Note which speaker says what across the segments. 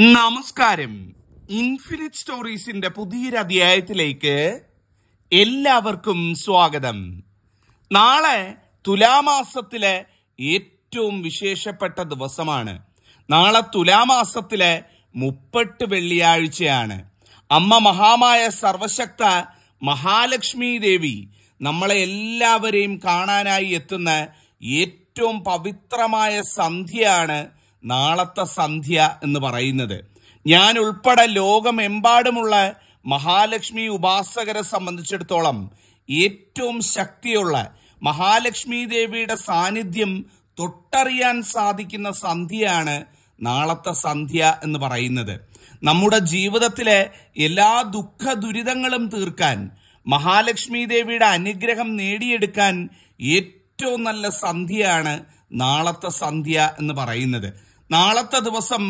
Speaker 1: നമസ്കാരം ഇൻഫിനിറ്റ് സ്റ്റോറീസിന്റെ പുതിയൊരു അധ്യായത്തിലേക്ക് എല്ലാവർക്കും സ്വാഗതം നാളെ തുലാമാസത്തിലെ ഏറ്റവും വിശേഷപ്പെട്ട ദിവസമാണ് നാളെ തുലാമാസത്തിലെ മുപ്പട്ട് വെള്ളിയാഴ്ചയാണ് അമ്മ മഹാമായ സർവശക്ത മഹാലക്ഷ്മി ദേവി നമ്മളെ എല്ലാവരെയും കാണാനായി എത്തുന്ന ഏറ്റവും പവിത്രമായ സന്ധ്യയാണ് നാളത്തെ സന്ധ്യ എന്ന് പറയുന്നത് ഞാൻ ഉൾപ്പെടെ ലോകമെമ്പാടുമുള്ള മഹാലക്ഷ്മി ഉപാസകരെ സംബന്ധിച്ചിടത്തോളം ഏറ്റവും ശക്തിയുള്ള മഹാലക്ഷ്മി ദേവിയുടെ സാന്നിധ്യം തൊട്ടറിയാൻ സാധിക്കുന്ന സന്ധ്യയാണ് നാളത്തെ സന്ധ്യ എന്ന് പറയുന്നത് നമ്മുടെ ജീവിതത്തിലെ എല്ലാ ദുഃഖ ദുരിതങ്ങളും തീർക്കാൻ മഹാലക്ഷ്മി ദേവിയുടെ അനുഗ്രഹം നേടിയെടുക്കാൻ ഏറ്റവും നല്ല സന്ധ്യയാണ് നാളത്തെ സന്ധ്യ എന്ന് പറയുന്നത് നാളത്തെ ദിവസം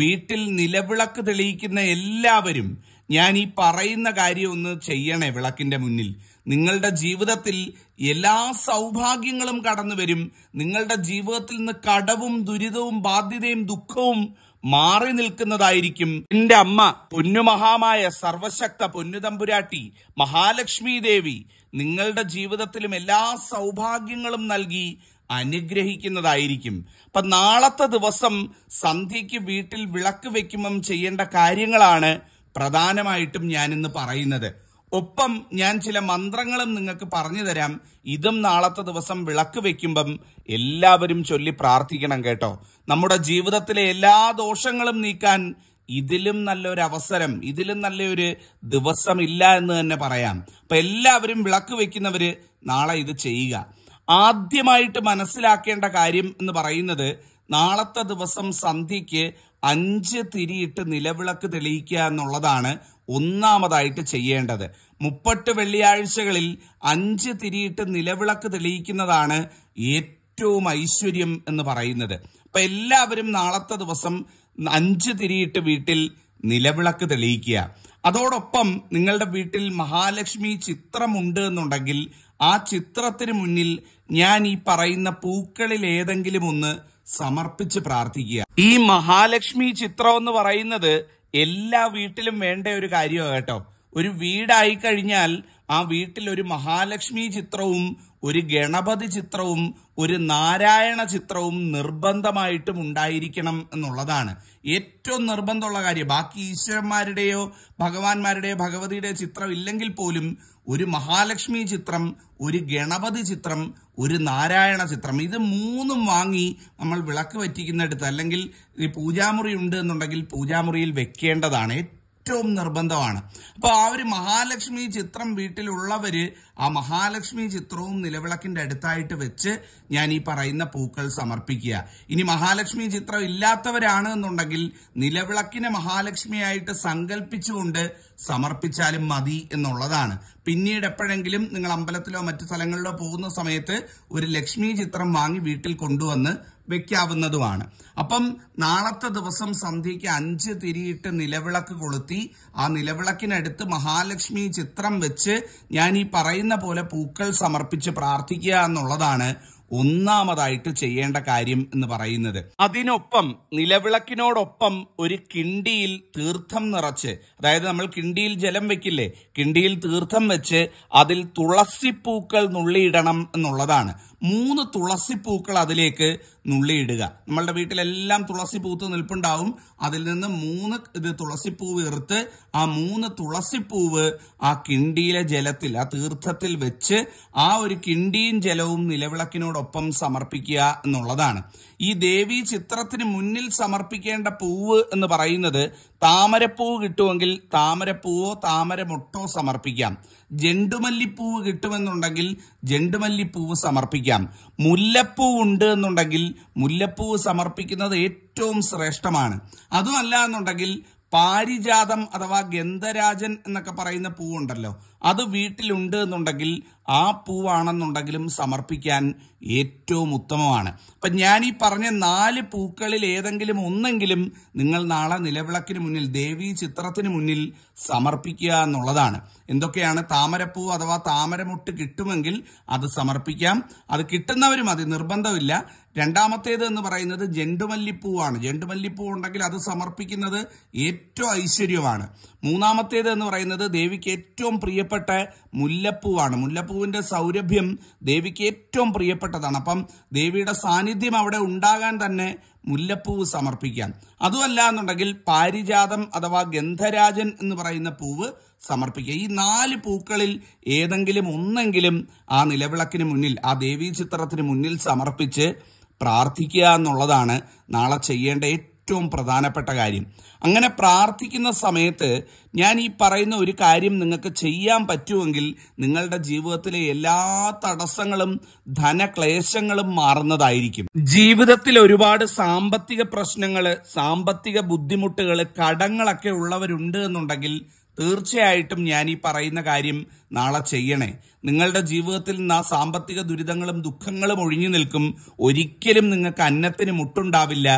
Speaker 1: വീട്ടിൽ നിലവിളക്ക് തെളിയിക്കുന്ന എല്ലാവരും ഞാൻ ഈ പറയുന്ന കാര്യം ഒന്ന് ചെയ്യണേ വിളക്കിന്റെ മുന്നിൽ നിങ്ങളുടെ ജീവിതത്തിൽ എല്ലാ സൗഭാഗ്യങ്ങളും കടന്നു വരും നിങ്ങളുടെ ജീവിതത്തിൽ നിന്ന് കടവും ദുരിതവും ബാധ്യതയും ദുഃഖവും മാറി നിൽക്കുന്നതായിരിക്കും എന്റെ അമ്മ പൊന്നുമഹാമായ സർവശക്ത പൊന്നുതമ്പുരാട്ടി മഹാലക്ഷ്മി ദേവി നിങ്ങളുടെ ജീവിതത്തിലും എല്ലാ സൗഭാഗ്യങ്ങളും നൽകി അനുഗ്രഹിക്കുന്നതായിരിക്കും അപ്പൊ നാളത്തെ ദിവസം സന്ധ്യയ്ക്ക് വീട്ടിൽ വിളക്ക് വെക്കുമ്പം ചെയ്യേണ്ട കാര്യങ്ങളാണ് പ്രധാനമായിട്ടും ഞാൻ ഇന്ന് പറയുന്നത് ഒപ്പം ഞാൻ ചില മന്ത്രങ്ങളും നിങ്ങൾക്ക് പറഞ്ഞു തരാം ഇതും നാളത്തെ ദിവസം വിളക്ക് വെക്കുമ്പം എല്ലാവരും ചൊല്ലി പ്രാർത്ഥിക്കണം കേട്ടോ നമ്മുടെ ജീവിതത്തിലെ എല്ലാ ദോഷങ്ങളും നീക്കാൻ ഇതിലും നല്ലൊരു അവസരം ഇതിലും നല്ലൊരു ദിവസം ഇല്ല എന്ന് തന്നെ പറയാം അപ്പൊ എല്ലാവരും വിളക്ക് വെക്കുന്നവര് നാളെ ഇത് ചെയ്യുക ആദ്യമായിട്ട് മനസ്സിലാക്കേണ്ട കാര്യം എന്ന് പറയുന്നത് നാളത്തെ ദിവസം സന്ധ്യയ്ക്ക് അഞ്ച് തിരിയിട്ട് നിലവിളക്ക് തെളിയിക്കുക എന്നുള്ളതാണ് ഒന്നാമതായിട്ട് ചെയ്യേണ്ടത് മുപ്പട്ട് വെള്ളിയാഴ്ചകളിൽ അഞ്ച് തിരിയിട്ട് നിലവിളക്ക് തെളിയിക്കുന്നതാണ് ഏറ്റവും ഐശ്വര്യം എന്ന് പറയുന്നത് അപ്പൊ എല്ലാവരും നാളത്തെ ദിവസം അഞ്ച് തിരിയിട്ട് വീട്ടിൽ നിലവിളക്ക് തെളിയിക്കുക അതോടൊപ്പം നിങ്ങളുടെ വീട്ടിൽ മഹാലക്ഷ്മി ചിത്രമുണ്ട് എന്നുണ്ടെങ്കിൽ ആ ചിത്രത്തിന് മുന്നിൽ ഞാൻ ഈ പറയുന്ന പൂക്കളിൽ ഏതെങ്കിലും ഒന്ന് സമർപ്പിച്ച് പ്രാർത്ഥിക്കുക ഈ മഹാലക്ഷ്മി ചിത്രം എന്ന് പറയുന്നത് എല്ലാ വീട്ടിലും വേണ്ട ഒരു കാര്യമാണ് കേട്ടോ ഒരു വീടായി കഴിഞ്ഞാൽ ആ വീട്ടിൽ ഒരു മഹാലക്ഷ്മി ചിത്രവും ഒരു ഗണപതി ചിത്രവും ഒരു നാരായണ ചിത്രവും നിർബന്ധമായിട്ടും ഉണ്ടായിരിക്കണം എന്നുള്ളതാണ് ഏറ്റവും നിർബന്ധമുള്ള കാര്യം ബാക്കി ഈശ്വരന്മാരുടെയോ ഭഗവാന്മാരുടെയോ ഭഗവതിയുടെയോ ചിത്രം ഇല്ലെങ്കിൽ പോലും ഒരു മഹാലക്ഷ്മി ചിത്രം ഒരു ഗണപതി ചിത്രം ഒരു നാരായണ ചിത്രം ഇത് മൂന്നും വാങ്ങി നമ്മൾ വിളക്ക് വറ്റിക്കുന്നിടത്ത് അല്ലെങ്കിൽ ഈ പൂജാമുറി ഉണ്ട് എന്നുണ്ടെങ്കിൽ പൂജാമുറിയിൽ വെക്കേണ്ടതാണ് ഏറ്റവും നിർബന്ധമാണ് അപ്പോൾ ആ ഒരു മഹാലക്ഷ്മി ചിത്രം വീട്ടിലുള്ളവര് ആ മഹാലക്ഷ്മി ചിത്രവും നിലവിളക്കിന്റെ അടുത്തായിട്ട് വെച്ച് ഞാൻ ഈ പറയുന്ന പൂക്കൾ സമർപ്പിക്കുക ഇനി മഹാലക്ഷ്മി ചിത്രം ഇല്ലാത്തവരാണ് എന്നുണ്ടെങ്കിൽ നിലവിളക്കിനെ മഹാലക്ഷ്മിയായിട്ട് സങ്കല്പിച്ചുകൊണ്ട് സമർപ്പിച്ചാലും മതി എന്നുള്ളതാണ് പിന്നീട് എപ്പോഴെങ്കിലും നിങ്ങൾ അമ്പലത്തിലോ മറ്റു സ്ഥലങ്ങളിലോ പോകുന്ന സമയത്ത് ഒരു ലക്ഷ്മി ചിത്രം വാങ്ങി വീട്ടിൽ കൊണ്ടുവന്ന് വെക്കാവുന്നതുമാണ് അപ്പം നാളത്തെ ദിവസം സന്ധ്യയ്ക്ക് അഞ്ച് തിരിയിട്ട് നിലവിളക്ക് കൊളുത്തി ആ നിലവിളക്കിനടുത്ത് മഹാലക്ഷ്മി ചിത്രം വെച്ച് ഞാൻ ഈ പറയുന്ന പറയുന്ന പോലെ പൂക്കൾ സമർപ്പിച്ച് പ്രാർത്ഥിക്കുക എന്നുള്ളതാണ് ഒന്നാമതായിട്ട് ചെയ്യേണ്ട കാര്യം എന്ന് പറയുന്നത് അതിനൊപ്പം നിലവിളക്കിനോടൊപ്പം ഒരു കിണ്ടിയിൽ തീർത്ഥം നിറച്ച് അതായത് നമ്മൾ കിണ്ടിയിൽ ജലം വെക്കില്ലേ കിണ്ടിയിൽ തീർത്ഥം വെച്ച് അതിൽ തുളസിപ്പൂക്കൾ നുള്ളിയിടണം എന്നുള്ളതാണ് മൂന്ന് തുളസിപ്പൂക്കൾ അതിലേക്ക് നുള്ളിയിടുക നമ്മളുടെ വീട്ടിലെല്ലാം തുളസി പൂത്ത് നിൽപ്പുണ്ടാവും അതിൽ നിന്ന് മൂന്ന് ഇത് തുളസിപ്പൂവ് ഇറുത്ത് ആ മൂന്ന് തുളസിപ്പൂവ് ആ കിണ്ടിയിലെ ജലത്തിൽ ആ തീർത്ഥത്തിൽ വെച്ച് ആ ഒരു കിണ്ടിയും ജലവും നിലവിളക്കിനോടൊപ്പം സമർപ്പിക്കുക എന്നുള്ളതാണ് ഈ ദേവീ ചിത്രത്തിന് മുന്നിൽ സമർപ്പിക്കേണ്ട പൂവ് എന്ന് പറയുന്നത് താമരപ്പൂവ് കിട്ടുമെങ്കിൽ താമരപ്പൂവോ താമരമൊട്ടോ സമർപ്പിക്കാം ജണ്ടുമല്ലിപ്പൂവ് കിട്ടുമെന്നുണ്ടെങ്കിൽ ജണ്ടുമല്ലിപ്പൂവ് സമർപ്പിക്കാം മുല്ലപ്പൂവ് ഉണ്ട് എന്നുണ്ടെങ്കിൽ മുല്ലപ്പൂവ് സമർപ്പിക്കുന്നത് ഏറ്റവും ശ്രേഷ്ഠമാണ് അതുമല്ല എന്നുണ്ടെങ്കിൽ പാരിജാതം അഥവാ ഗന്ധരാജൻ എന്നൊക്കെ പറയുന്ന പൂവുണ്ടല്ലോ അത് വീട്ടിലുണ്ട് എന്നുണ്ടെങ്കിൽ ആ പൂവാണെന്നുണ്ടെങ്കിലും സമർപ്പിക്കാൻ ഏറ്റവും ഉത്തമമാണ് അപ്പൊ ഞാൻ ഈ പറഞ്ഞ നാല് പൂക്കളിൽ ഏതെങ്കിലും ഒന്നെങ്കിലും നിങ്ങൾ നാളെ നിലവിളക്കിന് മുന്നിൽ ദേവീ ചിത്രത്തിന് മുന്നിൽ സമർപ്പിക്കുക എന്നുള്ളതാണ് എന്തൊക്കെയാണ് താമരപ്പൂ അഥവാ താമരമുട്ട് കിട്ടുമെങ്കിൽ അത് സമർപ്പിക്കാം അത് കിട്ടുന്നവരും അത് നിർബന്ധമില്ല രണ്ടാമത്തേത് എന്ന് പറയുന്നത് ജെണ്ടുമല്ലിപ്പൂവാണ് ജെണ്ടുമല്ലിപ്പൂ ഉണ്ടെങ്കിൽ അത് സമർപ്പിക്കുന്നത് ഏറ്റവും ഐശ്വര്യമാണ് മൂന്നാമത്തേത് എന്ന് പറയുന്നത് ദേവിക്ക് ഏറ്റവും പ്രിയപ്പെട്ട പ്രിയപ്പെട്ട മുല്ലപ്പൂവാണ് മുല്ലപ്പൂവിന്റെ സൗരഭ്യം ദേവിക്ക് ഏറ്റവും പ്രിയപ്പെട്ടതാണ് അപ്പം ദേവിയുടെ സാന്നിധ്യം അവിടെ ഉണ്ടാകാൻ തന്നെ മുല്ലപ്പൂവ് സമർപ്പിക്കാം അതുമല്ല എന്നുണ്ടെങ്കിൽ പാരിജാതം അഥവാ ഗന്ധരാജൻ എന്ന് പറയുന്ന പൂവ് സമർപ്പിക്കുക ഈ നാല് പൂക്കളിൽ ഏതെങ്കിലും ഒന്നെങ്കിലും ആ നിലവിളക്കിന് മുന്നിൽ ആ ദേവീ ചിത്രത്തിന് മുന്നിൽ സമർപ്പിച്ച് പ്രാർത്ഥിക്കുക എന്നുള്ളതാണ് നാളെ ചെയ്യേണ്ട ഏറ്റവും പ്രധാനപ്പെട്ട കാര്യം അങ്ങനെ പ്രാർത്ഥിക്കുന്ന സമയത്ത് ഞാൻ ഈ പറയുന്ന ഒരു കാര്യം നിങ്ങൾക്ക് ചെയ്യാൻ പറ്റുമെങ്കിൽ നിങ്ങളുടെ ജീവിതത്തിലെ എല്ലാ തടസ്സങ്ങളും ധനക്ലേശങ്ങളും മാറുന്നതായിരിക്കും ജീവിതത്തിൽ ഒരുപാട് സാമ്പത്തിക പ്രശ്നങ്ങൾ സാമ്പത്തിക ബുദ്ധിമുട്ടുകൾ കടങ്ങളൊക്കെ ഉള്ളവരുണ്ട് എന്നുണ്ടെങ്കിൽ തീർച്ചയായിട്ടും ഞാൻ ഈ പറയുന്ന കാര്യം നാളെ ചെയ്യണേ നിങ്ങളുടെ ജീവിതത്തിൽ നിന്ന് ആ സാമ്പത്തിക ദുരിതങ്ങളും ദുഃഖങ്ങളും ഒഴിഞ്ഞു നിൽക്കും ഒരിക്കലും നിങ്ങൾക്ക് അന്നത്തിന് മുട്ടുണ്ടാവില്ല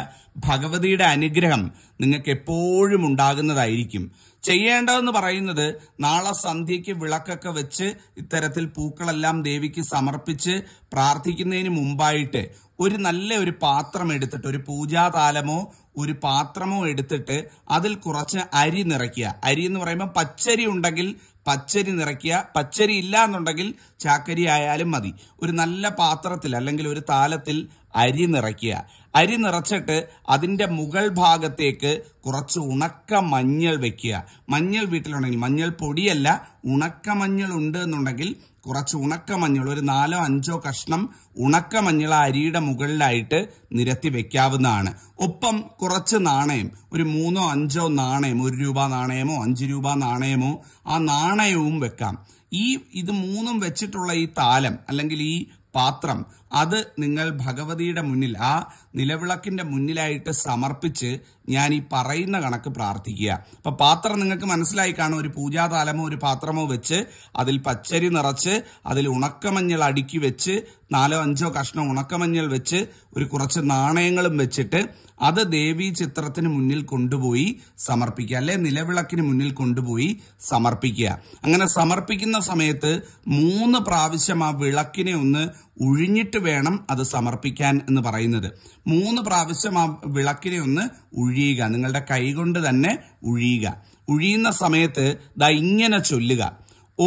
Speaker 1: ഭഗവതിയുടെ അനുഗ്രഹം നിങ്ങൾക്ക് എപ്പോഴും ഉണ്ടാകുന്നതായിരിക്കും ചെയ്യേണ്ടതെന്ന് പറയുന്നത് നാളെ സന്ധ്യയ്ക്ക് വിളക്കൊക്കെ വെച്ച് ഇത്തരത്തിൽ പൂക്കളെല്ലാം ദേവിക്ക് സമർപ്പിച്ച് പ്രാർത്ഥിക്കുന്നതിന് മുമ്പായിട്ട് ഒരു നല്ല ഒരു പാത്രം എടുത്തിട്ട് ഒരു പൂജാതാലമോ ഒരു പാത്രമോ എടുത്തിട്ട് അതിൽ കുറച്ച് അരി നിറയ്ക്കുക അരി എന്ന് പറയുമ്പോൾ പച്ചരി ഉണ്ടെങ്കിൽ പച്ചരി നിറയ്ക്കുക പച്ചരി ഇല്ല എന്നുണ്ടെങ്കിൽ ചാക്കരി ആയാലും മതി ഒരു നല്ല പാത്രത്തിൽ അല്ലെങ്കിൽ ഒരു താലത്തിൽ അരി നിറയ്ക്കുക അരി നിറച്ചിട്ട് അതിൻ്റെ മുകൾ ഭാഗത്തേക്ക് കുറച്ച് ഉണക്ക മഞ്ഞൾ വെക്കുക മഞ്ഞൾ വീട്ടിലുണ്ടെങ്കിൽ മഞ്ഞൾ പൊടിയല്ല ഉണക്ക മഞ്ഞൾ ഉണ്ട് എന്നുണ്ടെങ്കിൽ കുറച്ച് ഉണക്ക മഞ്ഞൾ ഒരു നാലോ അഞ്ചോ കഷ്ണം ഉണക്ക മഞ്ഞൾ അരിയുടെ മുകളിലായിട്ട് നിരത്തി വെക്കാവുന്നതാണ് ഒപ്പം കുറച്ച് നാണയം ഒരു മൂന്നോ അഞ്ചോ നാണയം ഒരു രൂപ നാണയമോ അഞ്ച് രൂപ നാണയമോ ആ നാണയവും വെക്കാം ഈ ഇത് മൂന്നും വെച്ചിട്ടുള്ള ഈ താലം അല്ലെങ്കിൽ ഈ പാത്രം അത് നിങ്ങൾ ഭഗവതിയുടെ മുന്നിൽ ആ നിലവിളക്കിന്റെ മുന്നിലായിട്ട് സമർപ്പിച്ച് ഞാൻ ഈ പറയുന്ന കണക്ക് പ്രാർത്ഥിക്കുക അപ്പൊ പാത്രം നിങ്ങൾക്ക് മനസ്സിലായി കാണും ഒരു പൂജാതാലമോ ഒരു പാത്രമോ വെച്ച് അതിൽ പച്ചരി നിറച്ച് അതിൽ ഉണക്കമഞ്ഞൾ അടുക്കി വെച്ച് നാലോ അഞ്ചോ കഷ്ണം ഉണക്കമഞ്ഞൾ വെച്ച് ഒരു കുറച്ച് നാണയങ്ങളും വെച്ചിട്ട് അത് ദേവീ ചിത്രത്തിന് മുന്നിൽ കൊണ്ടുപോയി സമർപ്പിക്കുക അല്ലെ നിലവിളക്കിന് മുന്നിൽ കൊണ്ടുപോയി സമർപ്പിക്കുക അങ്ങനെ സമർപ്പിക്കുന്ന സമയത്ത് മൂന്ന് പ്രാവശ്യം ആ വിളക്കിനെ ഒന്ന് ഉഴിഞ്ഞിട്ട് വേണം അത് സമർപ്പിക്കാൻ എന്ന് പറയുന്നത് മൂന്ന് പ്രാവശ്യം ആ വിളക്കിനെ ഒന്ന് ഉഴിയുക നിങ്ങളുടെ കൈകൊണ്ട് തന്നെ ഉഴിയുക ഉഴിയുന്ന സമയത്ത് ദാ ഇങ്ങനെ ചൊല്ലുക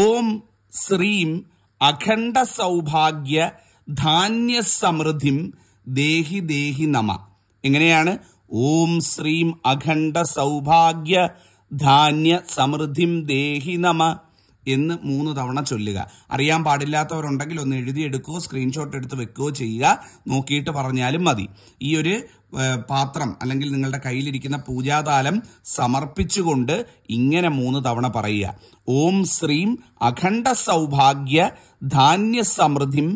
Speaker 1: ഓം ശ്രീം അഖണ്ഡ സൗഭാഗ്യ ധാന്യ സമൃദ്ധിം ദേഹി ദേഹി നമ എങ്ങനെയാണ് ഓം ശ്രീം അഖണ്ഡ സൗഭാഗ്യ ധാന്യ സമൃദ്ധിം ദേഹി നമ എന്ന് മൂന്ന് തവണ ചൊല്ലുക അറിയാൻ പാടില്ലാത്തവരുണ്ടെങ്കിൽ ഒന്ന് എഴുതിയെടുക്കുകയോ സ്ക്രീൻഷോട്ട് എടുത്ത് വെക്കുകയോ ചെയ്യുക നോക്കിയിട്ട് പറഞ്ഞാലും മതി ഈ ഒരു പാത്രം അല്ലെങ്കിൽ നിങ്ങളുടെ കയ്യിലിരിക്കുന്ന പൂജാതാലം സമർപ്പിച്ചുകൊണ്ട് ഇങ്ങനെ മൂന്ന് തവണ പറയുക ഓം ശ്രീം അഖണ്ഡ സൗഭാഗ്യ ധാന്യ സമൃദ്ധിം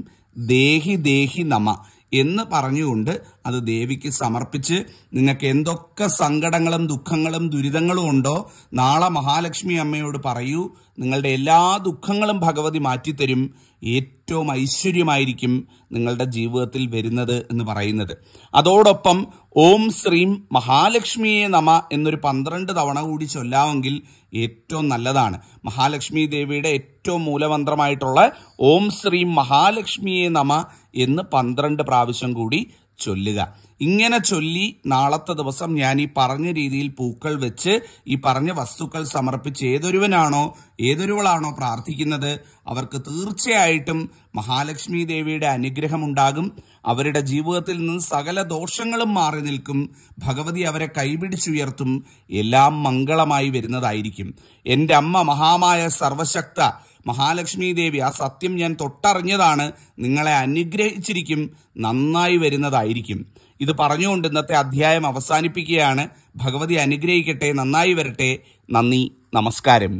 Speaker 1: ദേഹി ദേഹി നമ എന്ന് പറഞ്ഞുകൊണ്ട് അത് ദേവിക്ക് സമർപ്പിച്ച് നിങ്ങൾക്ക് എന്തൊക്കെ സങ്കടങ്ങളും ദുഃഖങ്ങളും ദുരിതങ്ങളും ഉണ്ടോ നാളെ മഹാലക്ഷ്മി അമ്മയോട് പറയൂ നിങ്ങളുടെ എല്ലാ ദുഃഖങ്ങളും ഭഗവതി മാറ്റിത്തരും ഏറ്റവും ഐശ്വര്യമായിരിക്കും നിങ്ങളുടെ ജീവിതത്തിൽ വരുന്നത് എന്ന് പറയുന്നത് അതോടൊപ്പം ഓം ശ്രീം മഹാലക്ഷ്മിയെ നമ എന്നൊരു പന്ത്രണ്ട് തവണ കൂടി ചൊല്ലാമെങ്കിൽ ഏറ്റവും നല്ലതാണ് മഹാലക്ഷ്മി ദേവിയുടെ ഏറ്റവും മൂലമന്ത്രമായിട്ടുള്ള ഓം ശ്രീം മഹാലക്ഷ്മിയെ നമ എന്ന് പന്ത്രണ്ട് പ്രാവശ്യം കൂടി ചൊല്ലുക ഇങ്ങനെ ചൊല്ലി നാളത്തെ ദിവസം ഞാൻ ഈ പറഞ്ഞ രീതിയിൽ പൂക്കൾ വെച്ച് ഈ പറഞ്ഞ വസ്തുക്കൾ സമർപ്പിച്ച് ഏതൊരുവനാണോ ഏതൊരുവളാണോ പ്രാർത്ഥിക്കുന്നത് അവർക്ക് തീർച്ചയായിട്ടും മഹാലക്ഷ്മി ദേവിയുടെ അനുഗ്രഹമുണ്ടാകും അവരുടെ ജീവിതത്തിൽ നിന്ന് സകല ദോഷങ്ങളും മാറി നിൽക്കും ഭഗവതി അവരെ കൈപിടിച്ചുയർത്തും എല്ലാം മംഗളമായി വരുന്നതായിരിക്കും എൻ്റെ അമ്മ മഹാമായ സർവശക്ത മഹാലക്ഷ്മി ദേവി ആ സത്യം ഞാൻ തൊട്ടറിഞ്ഞതാണ് നിങ്ങളെ അനുഗ്രഹിച്ചിരിക്കും നന്നായി വരുന്നതായിരിക്കും ഇത് പറഞ്ഞുകൊണ്ട് ഇന്നത്തെ അധ്യായം അവസാനിപ്പിക്കുകയാണ് ഭഗവതി അനുഗ്രഹിക്കട്ടെ നന്നായി വരട്ടെ നന്ദി നമസ്കാരം